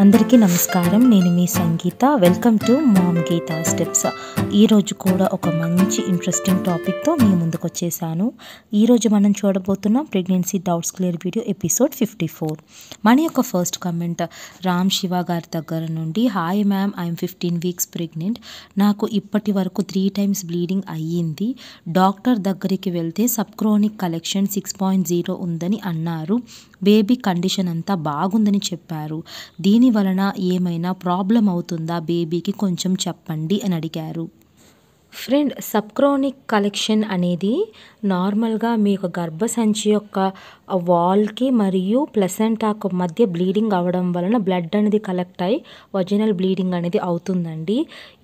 అందరికీ నమస్కారం నేను మీ Sangeetha welcome to mom Geetha steps ఈరోజు కూడా ఒక మంచి ఇంట్రెస్టింగ్ టాపిక్తో మీ ముందుకు వచ్చేసాను ఈరోజు మనం చూడబోతున్నాం pregnancy doubts clear video episode fifty four మన యొక్క ఫస్ట్ కమెంట్ రామ్ శివ గారి దగ్గర నుండి hi ma'am I'm fifteen weeks pregnant నాకు ఇప్పటి వరకు త్రీ టైమ్స్ బ్లీడింగ్ అయ్యింది డాక్టర్ దగ్గరికి వెళ్తే subchorionic collection six point zero ఉందని అన్నారు బేబీ కండిషన్ అంతా బాగుందని చెప్పారు దీని వలన ఏమైనా ప్రాబ్లం అవుతుందా బేబీకి కొంచెం చెప్పండి అని అడిగారు ఫ్రెండ్ సబ్క్రానిక్ కలెక్షన్ అనేది నార్మల్గా మీ యొక్క గర్భసంచి యొక్క వాల్కి మరియు ప్లసెంటాకు మధ్య బ్లీడింగ్ అవ్వడం వలన బ్లడ్ అనేది కలెక్ట్ అయ్యి ఒరిజినల్ బ్లీడింగ్ అనేది అవుతుందండి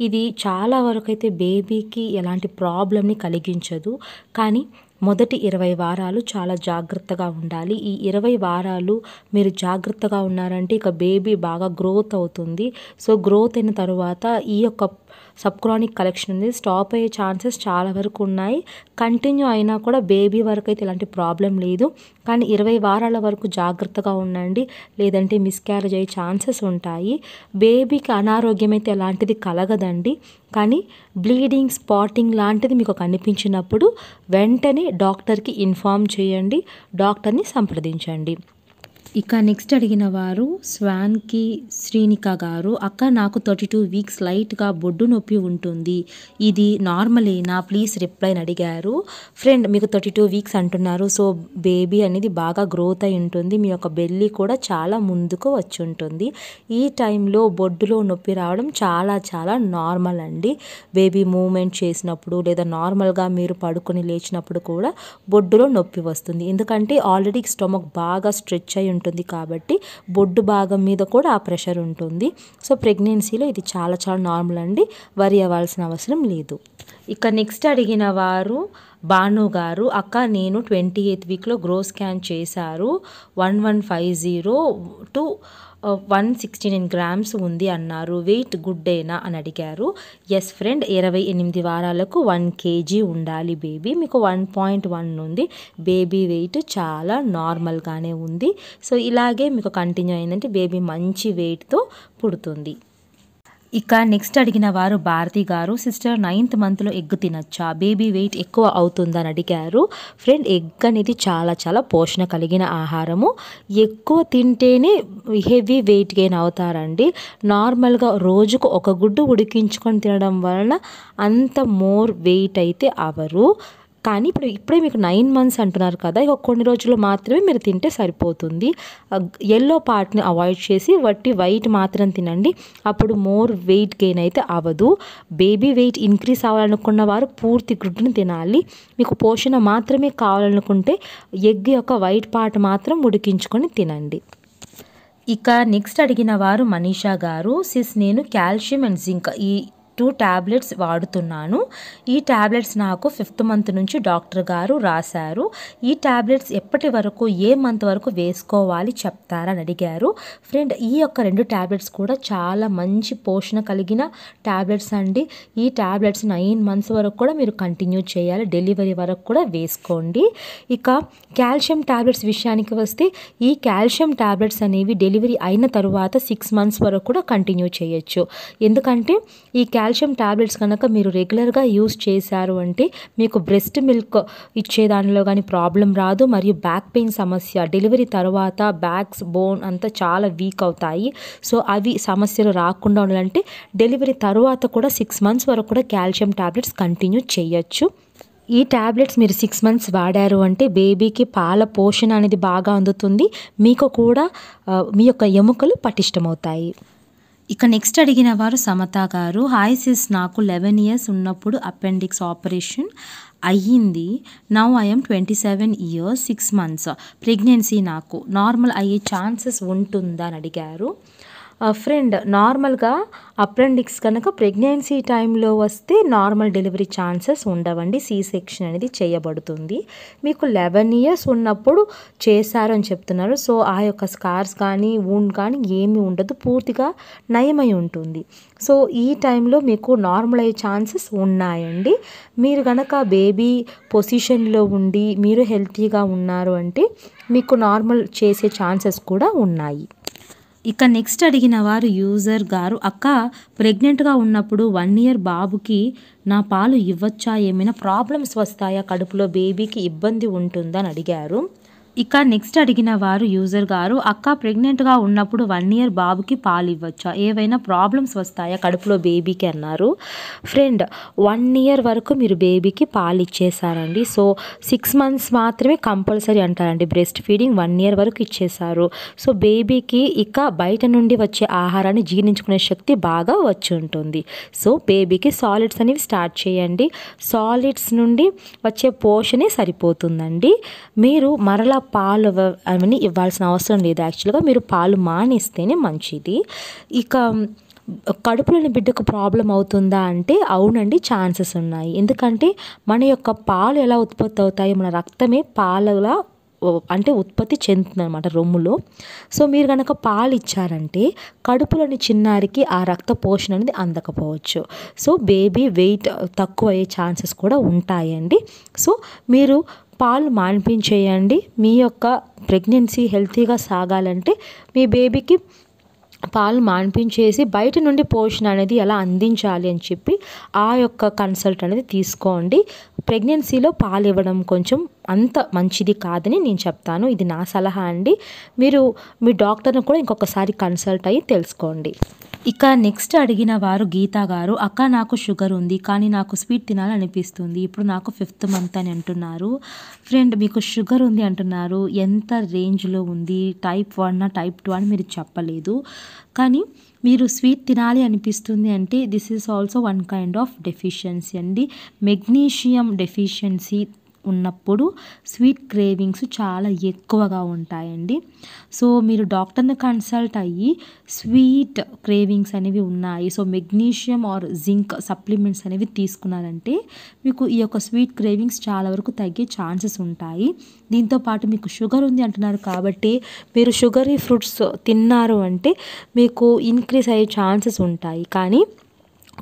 ఇది చాలా వరకు అయితే బేబీకి ఎలాంటి ప్రాబ్లమ్ని కలిగించదు కానీ మొదటి ఇరవై వారాలు చాలా జాగ్రత్తగా ఉండాలి ఈ ఇరవై వారాలు మీరు జాగ్రత్తగా ఉన్నారంటే ఇక బేబీ బాగా గ్రోత్ అవుతుంది సో గ్రోత్ అయిన తర్వాత ఈ యొక్క సబ్క్రానిక్ కలెక్షన్ ఉంది స్టాప్ అయ్యే ఛాన్సెస్ చాలా వరకు ఉన్నాయి కంటిన్యూ అయినా కూడా బేబీ వరకు అయితే ఇలాంటి ప్రాబ్లం లేదు కానీ ఇరవై వారాల వరకు జాగ్రత్తగా ఉండండి లేదంటే మిస్క్యారేజ్ అయ్యే ఛాన్సెస్ ఉంటాయి బేబీకి అనారోగ్యం అయితే ఎలాంటిది కలగదండి కానీ బ్లీడింగ్ స్పాటింగ్ లాంటిది మీకు కనిపించినప్పుడు వెంటనే డాక్టర్కి ఇన్ఫామ్ చేయండి డాక్టర్ని సంప్రదించండి ఇక నెక్స్ట్ అడిగిన వారు స్వాన్కి శ్రీనిక గారు అక్క నాకు థర్టీ టూ వీక్స్ లైట్గా బొడ్డు నొప్పి ఉంటుంది ఇది నార్మలేనా ప్లీజ్ రిప్లై అని అడిగారు ఫ్రెండ్ మీకు థర్టీ టూ వీక్స్ అంటున్నారు సో బేబీ అనేది బాగా గ్రోత్ అయి ఉంటుంది మీ యొక్క బెల్లి కూడా చాలా ముందుకు వచ్చి ఉంటుంది ఈ టైంలో బొడ్డులో నొప్పి రావడం చాలా చాలా నార్మల్ అండి బేబీ మూమెంట్ చేసినప్పుడు లేదా నార్మల్గా మీరు పడుకొని లేచినప్పుడు కూడా బొడ్డులో నొప్పి వస్తుంది ఎందుకంటే ఆల్రెడీ స్టొమక్ బాగా స్ట్రెచ్ అయి ఉంటుంది కాబట్టి బొడ్డు భాగం మీద కూడా ఆ ప్రెషర్ ఉంటుంది సో ప్రెగ్నెన్సీలో ఇది చాలా చాలా నార్మల్ అండి వరి అవ్వాల్సిన అవసరం లేదు ఇక నెక్స్ట్ అడిగిన వారు భాను గారు అక్క నేను ట్వంటీ ఎయిత్ వీక్లో గ్రో స్కాన్ చేశారు one one five zero two one sixty nine grams ఉంది అన్నారు వెయిట్ గుడ్డేనా అని అడిగారు ఎస్ ఫ్రెండ్ ఇరవై ఎనిమిది వారాలకు వన్ కేజీ ఉండాలి బేబీ మీకు వన్ పాయింట్ వన్ ఉంది బేబీ వెయిట్ చాలా నార్మల్గానే ఉంది సో ఇలాగే మీకు కంటిన్యూ అయిందంటే బేబీ మంచి వెయిట్తో పుడుతుంది ఇక నెక్స్ట్ అడిగిన వారు భారతి గారు సిస్టర్ నైన్త్ మంత్లో ఎగ్ తినచ్చా బేబీ వెయిట్ ఎక్కువ అవుతుందని అడిగారు ఫ్రెండ్ ఎగ్ అనేది చాలా చాలా పోషణ కలిగిన ఆహారము ఎక్కువ తింటేనే హెవీ వెయిట్ గెయిన్ అవుతారండి నార్మల్గా రోజుకు ఒక గుడ్డు ఉడికించుకొని తినడం వలన అంత మోర్ వెయిట్ అయితే అవరు కానీ ఇప్పుడు ఇప్పుడే మీకు నైన్ మంత్స్ అంటున్నారు కదా ఇక కొన్ని రోజులు మాత్రమే మీరు తింటే సరిపోతుంది ఎల్లో పార్ట్ని అవాయిడ్ చేసి వట్టి వైట్ మాత్రం తినండి అప్పుడు మోర్ వెయిట్ గెయిన్ అయితే అవ్వదు బేబీ వెయిట్ ఇంక్రీస్ అవ్వాలనుకున్న వారు పూర్తి గుడ్డును తినాలి మీకు పోషణ మాత్రమే కావాలనుకుంటే ఎగ్ యొక్క వైట్ పార్ట్ మాత్రం ఉడికించుకొని తినండి ఇక నెక్స్ట్ అడిగిన వారు మనీషా గారు సిస్ నేను కాల్షియం అండ్ జింక్ ఈ టూ ట్యాబ్లెట్స్ వాడుతున్నాను ఈ ట్యాబ్లెట్స్ నాకు ఫిఫ్త్ మంత్ నుంచి డాక్టర్ గారు రాశారు ఈ ట్యాబ్లెట్స్ ఎప్పటి వరకు ఏ మంత్ వరకు వేసుకోవాలి చెప్తారని అడిగారు ఫ్రెండ్ ఈ యొక్క రెండు ట్యాబ్లెట్స్ కూడా చాలా మంచి పోషణ కలిగిన ట్యాబ్లెట్స్ అండి ఈ ట్యాబ్లెట్స్ నైన్ మంత్స్ వరకు కూడా మీరు కంటిన్యూ చేయాలి డెలివరీ వరకు కూడా వేసుకోండి ఇక కాల్షియం ట్యాబ్లెట్స్ విషయానికి వస్తే ఈ కాల్షియం ట్యాబ్లెట్స్ అనేవి డెలివరీ అయిన తర్వాత సిక్స్ మంత్స్ వరకు కూడా కంటిన్యూ చేయొచ్చు ఎందుకంటే ఈ కాల్షియం టాబ్లెట్స్ కనుక మీరు రెగ్యులర్గా యూస్ చేశారు అంటే మీకు బ్రెస్ట్ మిల్క్ ఇచ్చే దానిలో కానీ ప్రాబ్లం రాదు మరియు బ్యాక్ పెయిన్ సమస్య డెలివరీ తర్వాత బ్యాక్స్ బోన్ అంతా చాలా వీక్ అవుతాయి సో అవి సమస్యలు రాకుండా ఉండాలంటే డెలివరీ తర్వాత కూడా సిక్స్ మంత్స్ వరకు కూడా కాల్షియం టాబ్లెట్స్ కంటిన్యూ చేయొచ్చు ఈ ట్యాబ్లెట్స్ మీరు సిక్స్ మంత్స్ వాడారు అంటే బేబీకి పాల పోషణ అనేది బాగా అందుతుంది మీకు కూడా మీ యొక్క ఎముకలు పటిష్టమవుతాయి ఇక నెక్స్ట్ అడిగిన వారు సమత గారు హాయ్ సిస్ నాకు లెవెన్ ఇయర్స్ ఉన్నప్పుడు అపెండిక్స్ ఆపరేషన్ అయ్యింది now I'm twenty seven years six months pregnancy నాకు నార్మల్ అయ్యే ఛాన్సెస్ ఉంటుందా అని అడిగారు ఫ్రెండ్ నార్మల్గా అప్రెండిక్స్ కనుక ప్రెగ్నెన్సీ టైంలో వస్తే నార్మల్ డెలివరీ ఛాన్సెస్ ఉండవండి సీ సెక్షన్ అనేది చేయబడుతుంది మీకు లెవెన్ ఇయర్స్ ఉన్నప్పుడు చేశారని చెప్తున్నారు సో ఆ యొక్క స్కార్స్ కానీ వూండ్ కానీ ఏమీ ఉండదు పూర్తిగా నయమై ఉంటుంది సో ఈ టైంలో మీకు నార్మల్ అయ్యే ఛాన్సెస్ ఉన్నాయండి మీరు కనుక బేబీ పొజిషన్లో ఉండి మీరు హెల్తీగా ఉన్నారు అంటే మీకు నార్మల్ చేసే ఛాన్సెస్ కూడా ఉన్నాయి ఇక నెక్స్ట్ అడిగిన వారు యూజర్ గారు అక్క ప్రెగ్నెంట్గా ఉన్నప్పుడు వన్ ఇయర్ బాబుకి నా పాలు ఇవ్వచ్చా ఏమైనా ప్రాబ్లమ్స్ వస్తాయా కడుపులో బేబీకి ఇబ్బంది ఉంటుందా అని అడిగారు ఇక నెక్స్ట్ అడిగిన వారు యూజర్ గారు అక్క ప్రెగ్నెంట్గా ఉన్నప్పుడు వన్ ఇయర్ బాబుకి పాలు ఇవ్వచ్చా ఏవైనా ప్రాబ్లమ్స్ వస్తాయా కడుపులో బేబీకి అన్నారు ఫ్రెండ్ వన్ ఇయర్ వరకు మీరు బేబీకి పాలు ఇచ్చేసారండి సో సిక్స్ మంత్స్ మాత్రమే కంపల్సరీ అంటారండి బ్రెస్ట్ ఫీడింగ్ వన్ ఇయర్ వరకు ఇచ్చేసారు సో బేబీకి ఇక బయట నుండి వచ్చే ఆహారాన్ని జీర్ణించుకునే శక్తి బాగా వచ్చి ఉంటుంది సో బేబీకి సాలిడ్స్ అనేవి స్టార్ట్ చేయండి సాలిడ్స్ నుండి వచ్చే పోషణే సరిపోతుందండి మీరు మరలా పాలు అవన్నీ ఇవ్వాల్సిన అవసరం లేదు యాక్చువల్గా మీరు పాలు మానేస్తేనే మంచిది ఇక కడుపులోని బిడ్డకు ప్రాబ్లం అవుతుందా అంటే అవునండి ఛాన్సెస్ ఉన్నాయి ఎందుకంటే మన యొక్క పాలు ఎలా ఉత్పత్తి అవుతాయి మన రక్తమే పాలలా అంటే ఉత్పత్తి చెందుతుంది అనమాట రొమ్ములో సో మీరు కనుక పాలు ఇచ్చారంటే కడుపులోని చిన్నారికి ఆ రక్త పోషణ అనేది అందకపోవచ్చు సో బేబీ వెయిట్ తక్కువ అయ్యే ఛాన్సెస్ కూడా ఉంటాయండి సో మీరు పాలు మాన్పించేయండి మీ యొక్క ప్రెగ్నెన్సీ హెల్తీగా సాగాలంటే మీ బేబీకి పాలు మాన్పించేసి బయట నుండి పోషణ అనేది ఎలా అందించాలి అని చెప్పి ఆ యొక్క కన్సల్ట్ అనేది తీసుకోండి ప్రెగ్నెన్సీలో పాలు ఇవ్వడం కొంచెం అంత మంచిది కాదని నేను చెప్తాను ఇది నా సలహా అండి మీరు మీ డాక్టర్ను కూడా ఇంకొకసారి కన్సల్ట్ అయ్యి తెలుసుకోండి ఇక నెక్స్ట్ అడిగిన వారు గీత గారు అక్క నాకు షుగర్ ఉంది కానీ నాకు స్వీట్ తినాలనిపిస్తుంది ఇప్పుడు నాకు ఫిఫ్త్ మంత్ అని అంటున్నారు ఫ్రెండ్ మీకు షుగర్ ఉంది అంటున్నారు ఎంత రేంజ్లో ఉంది టైప్ వన్ టైప్ టూ అని మీరు చెప్పలేదు కానీ మీరు స్వీట్ తినాలి అనిపిస్తుంది అంటే this is also one kind of deficiency అండి మెగ్నీషియం డెఫిషియన్సీ ఉన్నప్పుడు స్వీట్ క్రేవింగ్స్ చాలా ఎక్కువగా ఉంటాయండి సో మీరు డాక్టర్ని కన్సల్ట్ అయ్యి స్వీట్ క్రేవింగ్స్ అనేవి ఉన్నాయి so magnesium or zinc supplements అనేవి తీసుకున్నారంటే మీకు ఈ యొక్క స్వీట్ క్రేవింగ్స్ చాలా వరకు తగ్గే ఛాన్సెస్ ఉంటాయి దీంతోపాటు మీకు షుగర్ ఉంది అంటున్నారు కాబట్టి మీరు షుగరీ ఫ్రూట్స్ తిన్నారు అంటే మీకు ఇంక్రీస్ అయ్యే ఛాన్సెస్ ఉంటాయి కానీ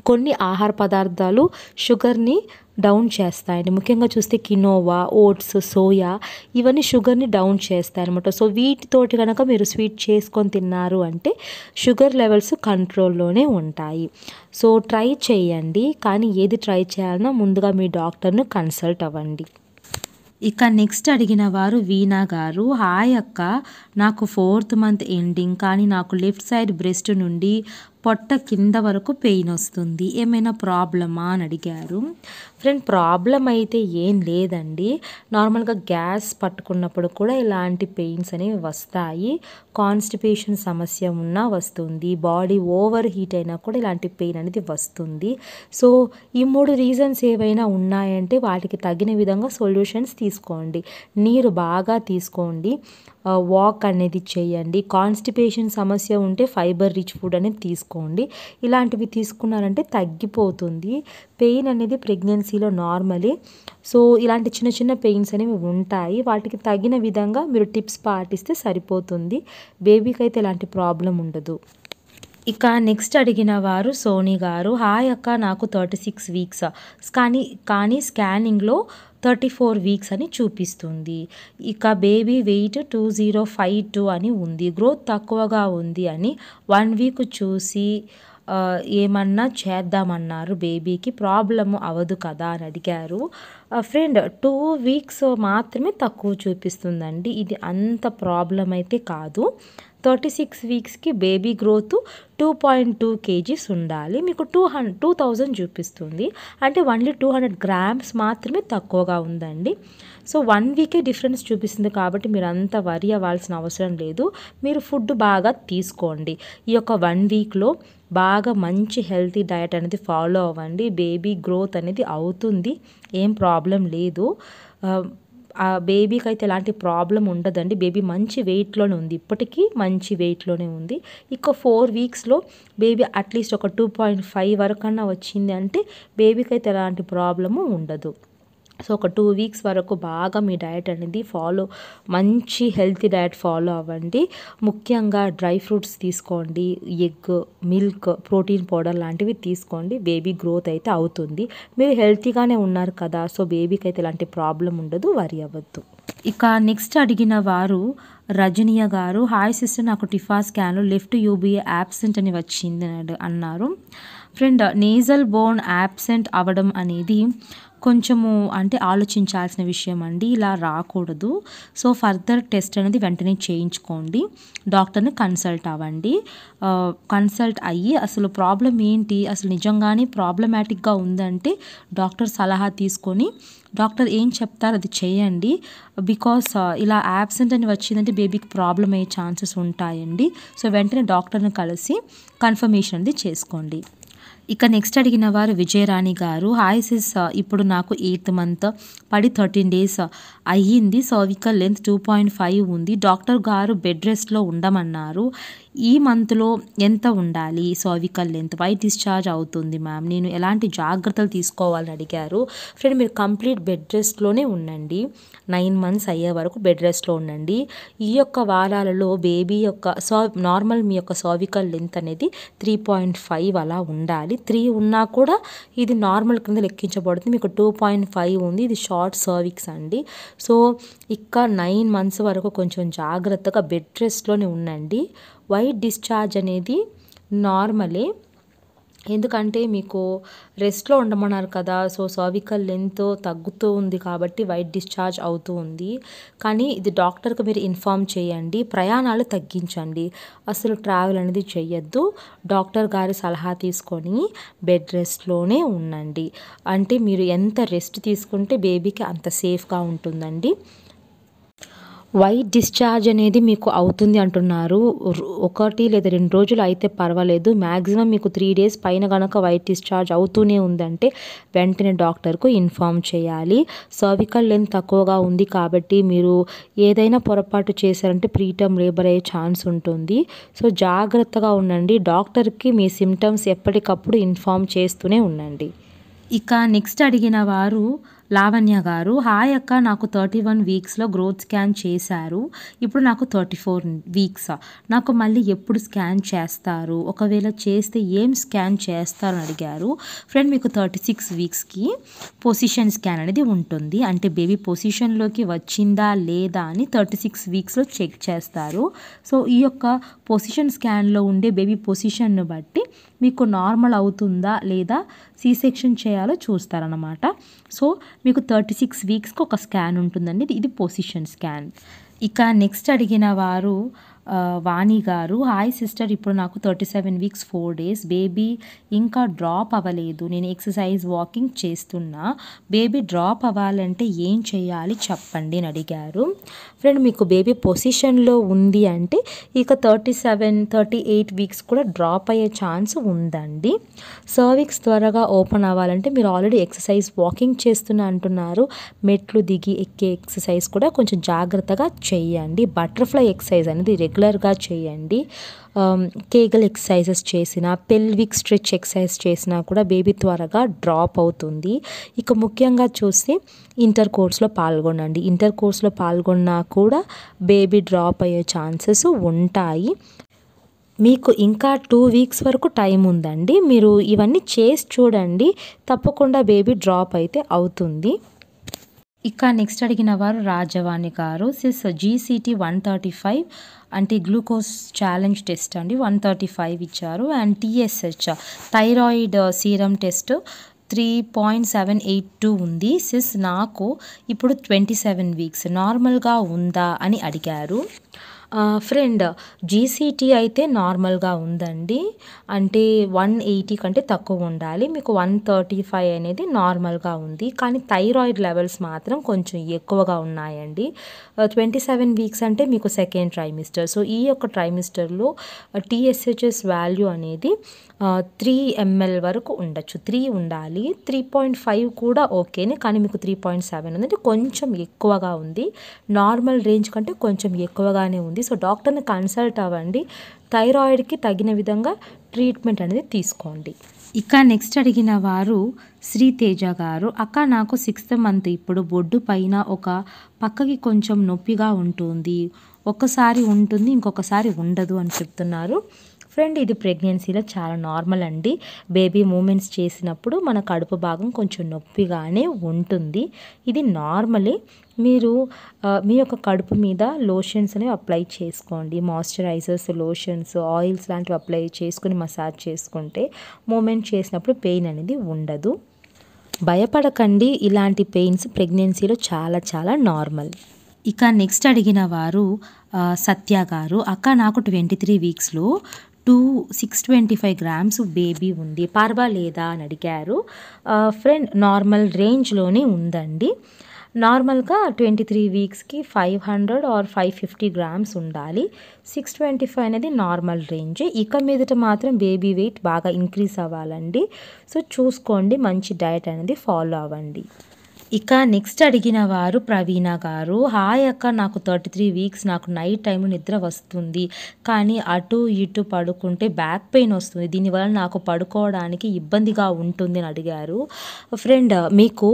కొన్ని ఆహార పదార్థాలు షుగర్ని డౌన్ చేస్తాయండి ముఖ్యంగా చూస్తే కినోవా ఓట్స్ సోయా ఇవన్నీ షుగర్ని డౌన్ చేస్తాయి అనమాట సో వీటితోటి కనుక మీరు స్వీట్ చేసుకొని తిన్నారు అంటే షుగర్ లెవెల్స్ కంట్రోల్లోనే ఉంటాయి సో ట్రై చేయండి కానీ ఏది ట్రై చేయాలన్నా ముందుగా మీ డాక్టర్ను కన్సల్ట్ అవ్వండి ఇక నెక్స్ట్ అడిగిన వారు వీణా గారు హాయ్ అక్క నాకు ఫోర్త్ మంత్ ఎండింగ్ కానీ నాకు లెఫ్ట్ సైడ్ బ్రెస్ట్ నుండి పొట్ట కింద వరకు పెయిన్ వస్తుంది ఏమైనా ప్రాబ్లమా అని అడిగారు ఫ్రెండ్ ప్రాబ్లం అయితే ఏం లేదండి నార్మల్గా గ్యాస్ పట్టుకున్నప్పుడు కూడా ఇలాంటి పెయిన్స్ అనేవి వస్తాయి కాన్స్టిపేషన్ సమస్య ఉన్నా వస్తుంది బాడీ ఓవర్ హీట్ అయినా కూడా ఇలాంటి పెయిన్ అనేది వస్తుంది సో ఈ మూడు రీజన్స్ ఏవైనా ఉన్నాయంటే వాటికి తగిన విధంగా సొల్యూషన్స్ తీసుకోండి నీరు బాగా తీసుకోండి వాక్ అనేది చేయండి కాన్స్టిపేషన్ సమస్య ఉంటే ఫైబర్ రిచ్ ఫుడ్ అనేది తీసుకోండి ఇలాంటివి తీసుకున్నారంటే తగ్గిపోతుంది పెయిన్ అనేది ప్రెగ్నెన్సీలో నార్మలే సో ఇలాంటి చిన్న చిన్న పెయిన్స్ అనేవి ఉంటాయి వాటికి తగిన విధంగా మీరు టిప్స్ పాటిస్తే సరిపోతుంది బేబీకి అయితే ఇలాంటి ప్రాబ్లం ఉండదు ఇక నెక్స్ట్ అడిగిన వారు సోనీ గారు హాయ్ అక్క నాకు థర్టీ సిక్స్ వీక్స్ కానీ కానీ స్కానింగ్లో థర్టీ ఫోర్ వీక్స్ అని చూపిస్తుంది ఇక baby weight two zero five two అని ఉంది గ్రోత్ తక్కువగా ఉంది అని వన్ వీక్ చూసి ఏమన్నా చేద్దామన్నారు బేబీకి ప్రాబ్లం అవదు కదా అని అడిగారు ఫ్రెండ్ టూ వీక్స్ మాత్రమే తక్కువ చూపిస్తుందండి ఇది అంత ప్రాబ్లం అయితే కాదు థర్టీ సిక్స్ వీక్స్కి baby growth two point two KGs ఉండాలి మీకు టూ హన్ టూ థౌజండ్ చూపిస్తుంది అంటే ఓన్లీ టూ హండ్రెడ్ గ్రామ్స్ మాత్రమే తక్కువగా ఉందండి సో వన్ వీకే డిఫరెన్స్ చూపిస్తుంది కాబట్టి మీరు అంత వరి అవ్వాల్సిన అవసరం లేదు మీరు ఫుడ్ బాగా తీసుకోండి ఈ యొక్క వన్ వీక్లో బాగా మంచి హెల్తీ డయట్ అనేది ఫాలో అవ్వండి బేబీ గ్రోత్ అనేది అవుతుంది ఏం ప్రాబ్లం లేదు ఆ బేబీకి అయితే ఎలాంటి ప్రాబ్లం ఉండదండి బేబీ మంచి వెయిట్లోనే ఉంది ఇప్పటికీ మంచి వెయిట్లోనే ఉంది ఇక ఫోర్ వీక్స్లో బేబీ అట్లీస్ట్ ఒక టూ పాయింట్ ఫైవ్ వరకన్నా వచ్చింది అంటే బేబీకి అయితే ఎలాంటి ప్రాబ్లము ఉండదు సో ఒక టూ వీక్స్ వరకు బాగా మీ డయట్ అనేది ఫాలో మంచి హెల్తీ డయట్ ఫాలో అవ్వండి ముఖ్యంగా డ్రై ఫ్రూట్స్ తీసుకోండి ఎగ్ మిల్క్ ప్రోటీన్ పౌడర్ లాంటివి తీసుకోండి బేబీ గ్రోత్ అయితే అవుతుంది మీరు హెల్తీగానే ఉన్నారు కదా సో బేబీకి అయితే ఇలాంటి ప్రాబ్లం ఉండదు వరి అవ్వద్దు ఇక నెక్స్ట్ అడిగిన వారు రజనీయ గారు హాయ్ సిస్టర్ నాకు టిఫా స్కాన్లో లెఫ్ట్ యూబీఏ యాబ్సెంట్ అని వచ్చింది అన్నారు ఫ్రెండ్ నేజల్ బోన్ యాబ్సెంట్ అవ్వడం అనేది కొంచెము అంటే ఆలోచించాల్సిన విషయం అండి ఇలా రాకూడదు సో ఫర్దర్ టెస్ట్ అనేది వెంటనే చేయించుకోండి డాక్టర్ని కన్సల్ట్ అవ్వండి కన్సల్ట్ అయ్యి అసలు ప్రాబ్లం ఏంటి అసలు నిజంగానే ప్రాబ్లమాటిక్గా ఉందంటే డాక్టర్ సలహా తీసుకొని డాక్టర్ ఏం చెప్తారు అది చేయండి బికాస్ ఇలా యాబ్సెంట్ అని వచ్చిందంటే బేబీకి ప్రాబ్లం అయ్యే ఛాన్సెస్ ఉంటాయండి సో వెంటనే డాక్టర్ని కలిసి కన్ఫర్మేషన్ అనేది చేసుకోండి ఇక నెక్స్ట్ అడిగిన వారు విజయరాణి గారు హాయిసిస్ సిస్ ఇప్పుడు నాకు ఎయిత్ మంత్ పడి థర్టీన్ డేస్ అయ్యింది cervical length two point five ఉంది డాక్టర్ గారు బెడ్ రెస్ట్లో ఉండమన్నారు ఈ మంత్లో ఎంత ఉండాలి సర్వికల్ లెంత్ వై డిశ్చార్జ్ అవుతుంది మ్యామ్ నేను ఎలాంటి జాగ్రత్తలు తీసుకోవాలని అడిగారు ఫ్రెండ్ మీరు కంప్లీట్ బెడ్ రెస్ట్లోనే ఉండండి నైన్ మంత్స్ అయ్యే వరకు బెడ్ రెస్ట్లో ఉండండి ఈ యొక్క వారాలలో బేబీ యొక్క సర్వ్ నార్మల్ మీ యొక్క సర్వికల్ లెంత్ అనేది త్రీ పాయింట్ ఫైవ్ అలా ఉండాలి త్రీ ఉన్నా కూడా ఇది నార్మల్ కింద లెక్కించబడుతుంది మీకు టూ పాయింట్ ఫైవ్ ఉంది ఇది షార్ట్ సర్విక్స్ అండి సో ఇక్కడ నైన్ మంత్స్ వరకు కొంచెం జాగ్రత్తగా బెడ్ రెస్ట్లోనే ఉండండి వైట్ డిశ్చార్జ్ అనేది నార్మలే ఎందుకంటే మీకు రెస్ట్లో ఉండమన్నారు కదా సో సర్వికల్ లెంత్ తగ్గుతూ ఉంది కాబట్టి వైట్ డిశ్చార్జ్ అవుతూ ఉంది కానీ ఇది డాక్టర్కి మీరు ఇన్ఫామ్ చేయండి ప్రయాణాలు తగ్గించండి అసలు ట్రావెల్ అనేది చేయొద్దు డాక్టర్ గారి సలహా తీసుకొని బెడ్ రెస్ట్లోనే ఉండండి అంటే మీరు ఎంత రెస్ట్ తీసుకుంటే బేబీకి అంత సేఫ్గా ఉంటుందండి వైట్ డిశ్చార్జ్ అనేది మీకు అవుతుంది అంటున్నారు ఒకటి లేదా రెండు రోజులు అయితే పర్వాలేదు మ్యాక్సిమం మీకు త్రీ డేస్ పైన కనుక వైట్ డిశ్చార్జ్ అవుతూనే ఉందంటే వెంటనే డాక్టర్కు ఇన్ఫామ్ చేయాలి సర్వికల్ లెంత్ తక్కువగా ఉంది కాబట్టి మీరు ఏదైనా పొరపాటు చేశారంటే ప్రీటర్మ్ లేబర్ అయ్యే ఛాన్స్ ఉంటుంది సో జాగ్రత్తగా ఉండండి డాక్టర్కి మీ సిమ్టమ్స్ ఎప్పటికప్పుడు ఇన్ఫామ్ చేస్తూనే ఉండండి ఇక నెక్స్ట్ అడిగిన వారు లావణ్య గారు హాయ్ అక్క నాకు థర్టీ వన్ వీక్స్లో గ్రోత్ స్కాన్ చేశారు ఇప్పుడు నాకు థర్టీ ఫోర్ వీక్స్ నాకు మళ్ళీ ఎప్పుడు స్కాన్ చేస్తారు ఒకవేళ చేస్తే ఏం స్కాన్ చేస్తారని అడిగారు ఫ్రెండ్ మీకు థర్టీ సిక్స్ వీక్స్కి పొజిషన్ స్కాన్ అనేది ఉంటుంది అంటే బేబీ పొజిషన్లోకి వచ్చిందా లేదా అని థర్టీ సిక్స్ వీక్స్లో చెక్ చేస్తారు సో ఈ యొక్క పొజిషన్ స్కాన్లో ఉండే బేబీ పొజిషన్ను బట్టి మీకు నార్మల్ అవుతుందా లేదా సీ సెక్షన్ చేయాలో చూస్తారనమాట సో మీకు థర్టీ సిక్స్ వీక్స్కి ఒక స్కాన్ ఉంటుందండి ఇది పొసిషన్ స్కాన్ ఇక నెక్స్ట్ అడిగిన వారు వాణి గారు హాయ్ సిస్టర్ ఇప్పుడు నాకు thirty seven weeks four days baby ఇంకా డ్రాప్ అవ్వలేదు నేను ఎక్సర్సైజ్ వాకింగ్ చేస్తున్నా బేబీ డ్రాప్ అవ్వాలంటే ఏం చేయాలి చెప్పండి అని అడిగారు ఫ్రెండ్ మీకు బేబీ పొజిషన్లో ఉంది అంటే ఇక thirty seven thirty eight weeks కూడా డ్రాప్ అయ్యే ఛాన్స్ ఉందండి సర్వీక్స్ త్వరగా ఓపెన్ అవ్వాలంటే మీరు ఆల్రెడీ ఎక్సర్సైజ్ వాకింగ్ చేస్తున్నా అంటున్నారు మెట్లు దిగి ఎక్కే ఎక్సర్సైజ్ కూడా కొంచెం జాగ్రత్తగా చేయండి బటర్ఫ్లై ఎక్సర్సైజ్ అనేది రెగ్యులర్గా చేయండి కేగల్ ఎక్సర్సైజెస్ చేసినా పెల్విక్ స్ట్రెచ్ ఎక్సర్సైజ్ చేసినా కూడా బేబీ త్వరగా డ్రాప్ అవుతుంది ఇక ముఖ్యంగా చూస్తే ఇంటర్ కోర్స్లో పాల్గొనండి ఇంటర్ కోర్స్లో పాల్గొన్నా కూడా బేబీ డ్రాప్ అయ్యే ఛాన్సెస్ ఉంటాయి మీకు ఇంకా టూ వీక్స్ వరకు టైం ఉందండి మీరు ఇవన్నీ చేసి చూడండి తప్పకుండా బేబీ డ్రాప్ అయితే అవుతుంది ఇక నెక్స్ట్ అడిగిన వారు రాజవాణి గారు sis GCT one thirty five అంటే గ్లూకోజ్ ఛాలెంజ్ టెస్ట్ అండి వన్ థర్టీ ఫైవ్ ఇచ్చారు and TSH thyroid serum test three point seven eight two ఉంది సిస్ నాకు ఇప్పుడు ట్వంటీ సెవెన్ వీక్స్ నార్మల్గా ఉందా అని అడిగారు ఫ్రెండ్ జీసీటీ అయితే నార్మల్గా ఉందండి అంటే వన్ ఎయిటీ కంటే తక్కువ ఉండాలి మీకు వన్ థర్టీ ఫైవ్ అనేది నార్మల్గా ఉంది కానీ థైరాయిడ్ లెవెల్స్ మాత్రం కొంచెం ఎక్కువగా ఉన్నాయండి ట్వంటీ సెవెన్ వీక్స్ అంటే మీకు సెకండ్ ట్రైమిస్టర్ సో ఈ యొక్క ట్రైమిస్టర్లో టీఎస్హెచ్ఎస్ వాల్యూ అనేది త్రీ ఎంఎల్ వరకు ఉండొచ్చు త్రీ ఉండాలి త్రీ పాయింట్ ఫైవ్ కూడా ఓకేనే కానీ మీకు త్రీ పాయింట్ సెవెన్ ఉంది కొంచెం ఎక్కువగా ఉంది నార్మల్ రేంజ్ కంటే కొంచెం ఎక్కువగానే ఉంది ఉంది సో డాక్టర్ని కన్సల్ట్ అవ్వండి థైరాయిడ్కి తగిన విధంగా ట్రీట్మెంట్ అనేది తీసుకోండి ఇక నెక్స్ట్ అడిగిన వారు శ్రీ తేజ గారు అక్క నాకు సిక్స్త్ మంత్ ఇప్పుడు బొడ్డు పైన ఒక పక్కకి కొంచెం నొప్పిగా ఉంటుంది ఒకసారి ఉంటుంది ఇంకొకసారి ఉండదు అని చెప్తున్నారు ఫ్రెండ్ ఇది ప్రెగ్నెన్సీలో చాలా నార్మల్ అండి బేబీ మూమెంట్స్ చేసినప్పుడు మన కడుపు భాగం కొంచెం నొప్పిగానే ఉంటుంది ఇది నార్మలే మీరు మీ యొక్క కడుపు మీద లోషన్స్ అనేవి అప్లై చేసుకోండి మాయిశ్చరైజర్స్ లోషన్స్ ఆయిల్స్ లాంటివి అప్లై చేసుకుని మసాజ్ చేసుకుంటే మూమెంట్ చేసినప్పుడు పెయిన్ అనేది ఉండదు భయపడకండి ఇలాంటి పెయిన్స్ ప్రెగ్నెన్సీలో చాలా చాలా నార్మల్ ఇక నెక్స్ట్ అడిగిన వారు సత్య గారు అక్క నాకు ట్వంటీ త్రీ వీక్స్లో two six twenty five grams baby ఉంది పర్వాలేదా అని అడిగారు ఫ్రెండ్ నార్మల్ రేంజ్లోనే ఉందండి నార్మల్గా ట్వంటీ త్రీ వీక్స్కి five hundred or five fifty grams ఉండాలి సిక్స్ ట్వంటీ ఫైవ్ అనేది నార్మల్ రేంజ్ ఇక మీదట మాత్రం బేబీ వెయిట్ బాగా ఇంక్రీజ్ అవ్వాలండి సో చూసుకోండి మంచి డైట్ అనేది ఫాలో అవ్వండి ఇక నెక్స్ట్ అడిగిన వారు ప్రవీణ గారు హాయ్ అక్క నాకు థర్టీ త్రీ వీక్స్ నాకు నైట్ టైం నిద్ర వస్తుంది కానీ అటు ఇటు పడుకుంటే బ్యాక్ పెయిన్ వస్తుంది దీనివల్ల నాకు పడుకోవడానికి ఇబ్బందిగా ఉంటుంది అని అడిగారు ఫ్రెండ్ మీకు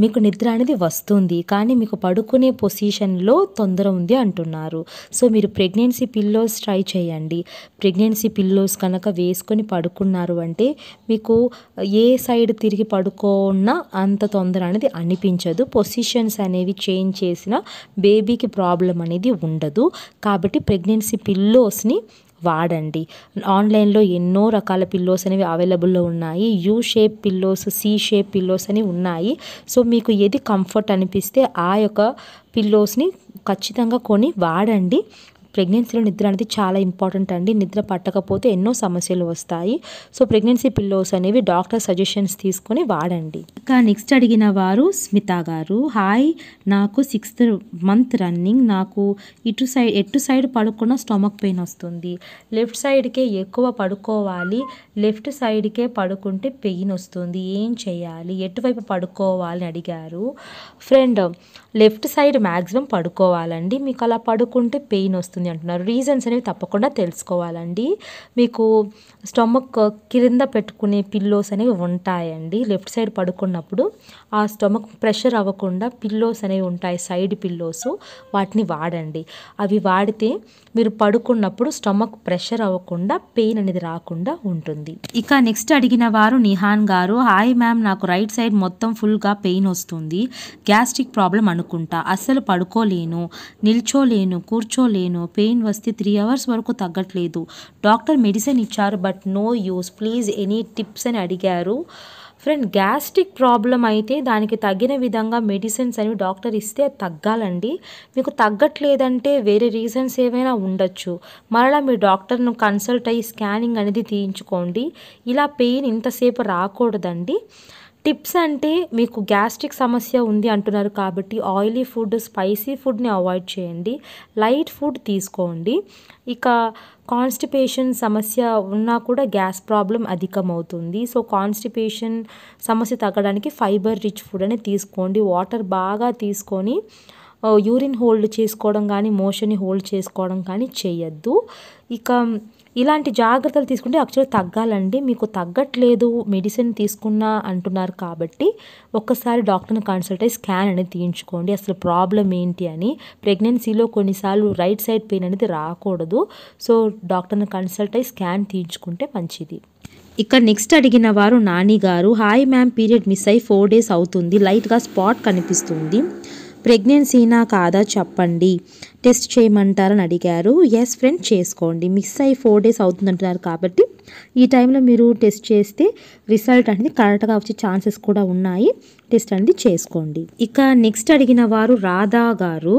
మీకు నిద్ర అనేది వస్తుంది కానీ మీకు పడుకునే పొజిషన్లో తొందర ఉంది అంటున్నారు సో మీరు ప్రెగ్నెన్సీ పిల్లోస్ ట్రై చేయండి ప్రెగ్నెన్సీ పిల్లోస్ కనుక వేసుకొని పడుకున్నారు అంటే మీకు ఏ సైడ్ తిరిగి పడుకోన్నా అంత తొందర అనేది అనిపించదు పొజిషన్స్ అనేవి చేంజ్ చేసిన బేబీకి ప్రాబ్లం అనేది ఉండదు కాబట్టి ప్రెగ్నెన్సీ పిల్లోస్ని వాడండి ఆన్లైన్లో ఎన్నో రకాల పిల్లోస్ అనేవి అవైలబుల్లో ఉన్నాయి U shape pillows C shape pillows అని ఉన్నాయి సో మీకు ఏది కంఫర్ట్ అనిపిస్తే ఆ యొక్క పిల్లోస్ని ఖచ్చితంగా కొని వాడండి ప్రెగ్నెన్సీలో నిద్ర అనేది చాలా ఇంపార్టెంట్ అండి నిద్ర పట్టకపోతే ఎన్నో సమస్యలు వస్తాయి సో ప్రెగ్నెన్సీ పిల్లోస్ అనేవి డాక్టర్ సజెషన్స్ తీసుకొని వాడండి ఇంకా నెక్స్ట్ అడిగిన వారు స్మిత గారు హాయ్ నాకు సిక్స్త్ మంత్ రన్నింగ్ నాకు ఇటు సైడ్ ఎటు సైడ్ పడుకున్న స్టమక్ పెయిన్ వస్తుంది లెఫ్ట్ సైడ్కే ఎక్కువ పడుకోవాలి లెఫ్ట్ సైడ్కే పడుకుంటే పెయిన్ వస్తుంది ఏం చేయాలి ఎటువైపు పడుకోవాలని అడిగారు ఫ్రెండ్ లెఫ్ట్ సైడ్ మ్యాక్సిమం పడుకోవాలండి మీకు అలా పడుకుంటే పెయిన్ వస్తుంది వస్తుంది అంటున్నారు రీజన్స్ అనేవి తప్పకుండా తెలుసుకోవాలండి మీకు స్టమక్ క్రింద పెట్టుకునే పిల్లోస్ అనేవి ఉంటాయండి లెఫ్ట్ సైడ్ పడుకున్నప్పుడు ఆ స్టమక్ ప్రెషర్ అవ్వకుండా పిల్లోస్ అనేవి ఉంటాయి సైడ్ పిల్లోస్ వాటిని వాడండి అవి వాడితే మీరు పడుకున్నప్పుడు స్టమక్ ప్రెషర్ అవ్వకుండా పెయిన్ అనేది రాకుండా ఉంటుంది ఇక నెక్స్ట్ అడిగిన వారు నిహాన్ గారు హాయ్ మ్యామ్ నాకు రైట్ సైడ్ మొత్తం ఫుల్గా పెయిన్ వస్తుంది గ్యాస్ట్రిక్ ప్రాబ్లం అనుకుంటా అస్సలు పడుకోలేను నిల్చోలేను కూర్చోలేను పెయిన్ వస్తే త్రీ అవర్స్ వరకు తగ్గట్లేదు డాక్టర్ మెడిసిన్ ఇచ్చారు but no use please any tips అని అడిగారు ఫ్రెండ్ గ్యాస్ట్రిక్ ప్రాబ్లం అయితే దానికి తగిన విధంగా మెడిసిన్స్ అనేవి డాక్టర్ ఇస్తే తగ్గాలండి మీకు తగ్గట్లేదంటే వేరే రీజన్స్ ఏమైనా ఉండొచ్చు మరలా మీ డాక్టర్ను కన్సల్ట్ అయ్యి స్కానింగ్ అనేది తీయించుకోండి ఇలా పెయిన్ ఇంతసేపు రాకూడదండి టిప్స్ అంటే మీకు గ్యాస్ట్రిక్ సమస్య ఉంది అంటున్నారు కాబట్టి ఆయిలీ ఫుడ్ స్పైసీ ఫుడ్ని అవాయిడ్ చేయండి లైట్ ఫుడ్ తీసుకోండి ఇక కాన్స్టిపేషన్ సమస్య ఉన్నా కూడా గ్యాస్ ప్రాబ్లం అధికమవుతుంది సో కాన్స్టిపేషన్ సమస్య తగ్గడానికి ఫైబర్ రిచ్ ఫుడ్ అని తీసుకోండి వాటర్ బాగా తీసుకొని యూరిన్ హోల్డ్ చేసుకోవడం కానీ మోషన్ని హోల్డ్ చేసుకోవడం కానీ చేయొద్దు ఇక ఇలాంటి జాగ్రత్తలు తీసుకుంటే యాక్చువల్గా తగ్గాలండి మీకు తగ్గట్లేదు మెడిసిన్ తీసుకున్నా అంటున్నారు కాబట్టి ఒక్కసారి డాక్టర్ని కన్సల్ట్ అయ్యి స్కాన్ అనేది తీయించుకోండి అసలు ప్రాబ్లం ఏంటి అని ప్రెగ్నెన్సీలో కొన్నిసార్లు రైట్ సైడ్ పెయిన్ అనేది రాకూడదు సో డాక్టర్ని కన్సల్ట్ అయ్యి స్కాన్ తీయించుకుంటే మంచిది ఇక నెక్స్ట్ అడిగిన వారు నాని గారు హాయ్ మ్యామ్ పీరియడ్ మిస్ అయ్యి ఫోర్ డేస్ అవుతుంది లైట్గా స్పాట్ కనిపిస్తుంది ప్రెగ్నెన్సీనా కాదా చెప్పండి టెస్ట్ చేయమంటారని అడిగారు ఎస్ ఫ్రెండ్ చేసుకోండి మిస్ అయ్యి ఫోర్ డేస్ అవుతుందంటున్నారు కాబట్టి ఈ టైంలో మీరు టెస్ట్ చేస్తే రిజల్ట్ అనేది కరెక్ట్గా వచ్చే ఛాన్సెస్ కూడా ఉన్నాయి టెస్ట్ అనేది చేసుకోండి ఇక నెక్స్ట్ అడిగిన వారు రాధా గారు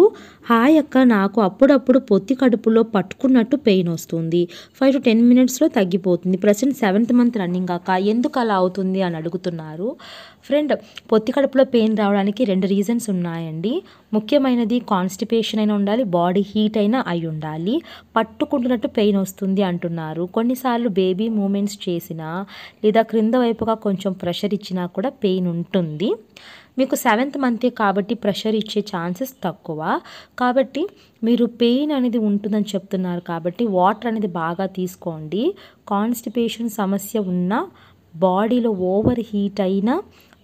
హాయ్ అక్క నాకు అప్పుడప్పుడు పొత్తి కడుపులో పట్టుకున్నట్టు పెయిన్ వస్తుంది ఫైవ్ టు టెన్ మినిట్స్లో తగ్గిపోతుంది ప్రజెంట్ సెవెంత్ మంత్ రన్నింగ్ అక్క ఎందుకు అలా అవుతుంది అని అడుగుతున్నారు ఫ్రెండ్ పొత్తి కడుపులో పెయిన్ రావడానికి రెండు రీజన్స్ ఉన్నాయండి ముఖ్యమైనది కాన్స్టిపేషన్ అయినా ఉండాలి బాడీ హీట్ అయినా అయి ఉండాలి పట్టుకుంటున్నట్టు పెయిన్ వస్తుంది అంటున్నారు కొన్నిసార్లు బేబీ మూమెంట్స్ చేసినా లేదా క్రింద వైపుగా కొంచెం ప్రెషర్ ఇచ్చినా కూడా పెయిన్ ఉంటుంది మీకు సెవెంత్ మంతే కాబట్టి ప్రెషర్ ఇచ్చే ఛాన్సెస్ తక్కువ కాబట్టి మీరు పెయిన్ అనేది ఉంటుందని చెప్తున్నారు కాబట్టి వాటర్ అనేది బాగా తీసుకోండి కాన్స్టిపేషన్ సమస్య ఉన్న బాడీలో ఓవర్ హీట్ అయినా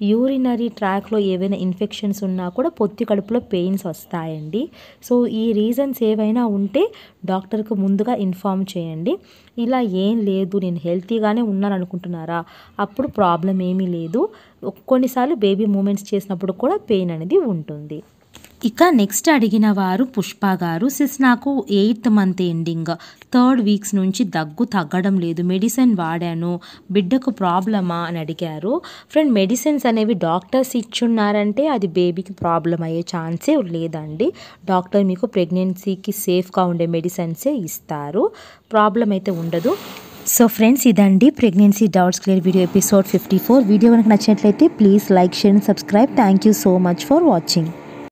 యూరినరీ ట్రాక్లో ఏవైనా ఇన్ఫెక్షన్స్ ఉన్నా కూడా పొత్తి కడుపులో పెయిన్స్ వస్తాయండి సో ఈ రీజన్స్ ఏవైనా ఉంటే డాక్టర్కు ముందుగా ఇన్ఫామ్ చేయండి ఇలా ఏం లేదు నేను హెల్తీగానే ఉన్నాను అనుకుంటున్నారా అప్పుడు ప్రాబ్లం ఏమీ లేదు కొన్నిసార్లు బేబీ మూమెంట్స్ చేసినప్పుడు కూడా పెయిన్ అనేది ఉంటుంది ఇక నెక్స్ట్ అడిగిన వారు పుష్ప గారు సిస్ నాకు eighth month ending third weeks నుంచి దగ్గు తగ్గడం లేదు మెడిసిన్ వాడాను బిడ్డకు ప్రాబ్లమా అని అడిగారు ఫ్రెండ్ మెడిసిన్స్ అనేవి డాక్టర్స్ ఇచ్చున్నారంటే అది బేబీకి ప్రాబ్లం అయ్యే ఛాన్సే లేదండి డాక్టర్ మీకు ప్రెగ్నెన్సీకి సేఫ్గా ఉండే మెడిసిన్సే ఇస్తారు ప్రాబ్లం అయితే ఉండదు సో ఫ్రెండ్స్ ఇదండి pregnancy doubts clear video episode fifty four video కనుక నచ్చినట్లయితే please like share and subscribe thank you so much for watching